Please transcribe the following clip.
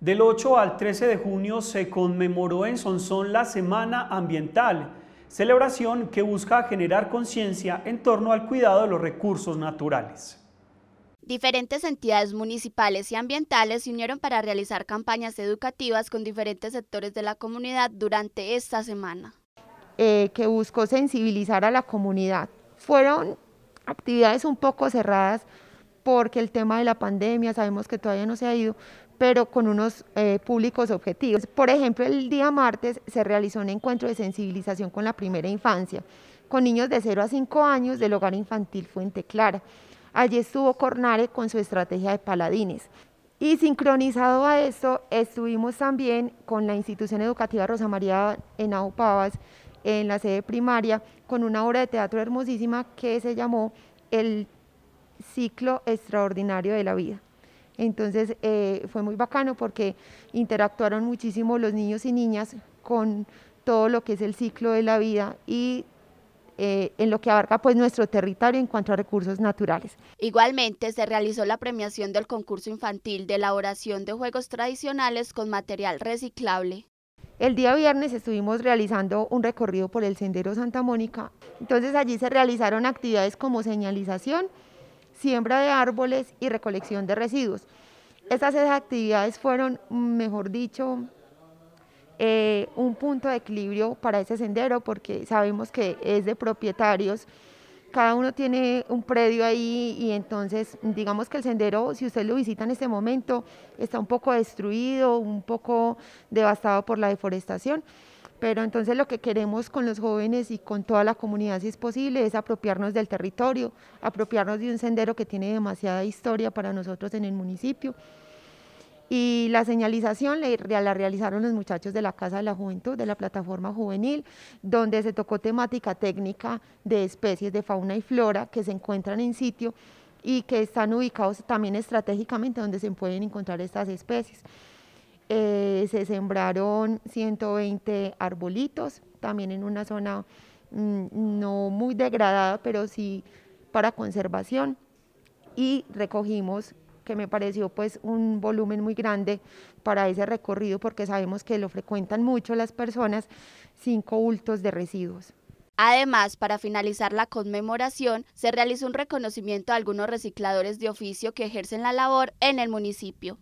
Del 8 al 13 de junio se conmemoró en Sonsón la Semana Ambiental, celebración que busca generar conciencia en torno al cuidado de los recursos naturales. Diferentes entidades municipales y ambientales se unieron para realizar campañas educativas con diferentes sectores de la comunidad durante esta semana. Eh, que buscó sensibilizar a la comunidad. Fueron actividades un poco cerradas porque el tema de la pandemia sabemos que todavía no se ha ido, pero con unos eh, públicos objetivos. Por ejemplo, el día martes se realizó un encuentro de sensibilización con la primera infancia, con niños de 0 a 5 años del hogar infantil Fuente Clara. Allí estuvo Cornare con su estrategia de paladines. Y sincronizado a esto, estuvimos también con la institución educativa Rosa María en Pavas, en la sede primaria, con una obra de teatro hermosísima que se llamó El ciclo extraordinario de la vida. Entonces eh, fue muy bacano porque interactuaron muchísimo los niños y niñas con todo lo que es el ciclo de la vida y eh, en lo que abarca pues nuestro territorio en cuanto a recursos naturales. Igualmente se realizó la premiación del concurso infantil de elaboración de juegos tradicionales con material reciclable. El día viernes estuvimos realizando un recorrido por el sendero Santa Mónica, entonces allí se realizaron actividades como señalización, siembra de árboles y recolección de residuos. Estas actividades fueron, mejor dicho, eh, un punto de equilibrio para ese sendero porque sabemos que es de propietarios. Cada uno tiene un predio ahí y entonces digamos que el sendero, si usted lo visita en este momento, está un poco destruido, un poco devastado por la deforestación. Pero entonces lo que queremos con los jóvenes y con toda la comunidad, si es posible, es apropiarnos del territorio, apropiarnos de un sendero que tiene demasiada historia para nosotros en el municipio. Y la señalización la realizaron los muchachos de la Casa de la Juventud, de la plataforma juvenil, donde se tocó temática técnica de especies de fauna y flora que se encuentran en sitio y que están ubicados también estratégicamente donde se pueden encontrar estas especies. Eh, se sembraron 120 arbolitos, también en una zona mm, no muy degradada, pero sí para conservación. Y recogimos, que me pareció pues un volumen muy grande para ese recorrido, porque sabemos que lo frecuentan mucho las personas, cinco bultos de residuos. Además, para finalizar la conmemoración, se realizó un reconocimiento a algunos recicladores de oficio que ejercen la labor en el municipio.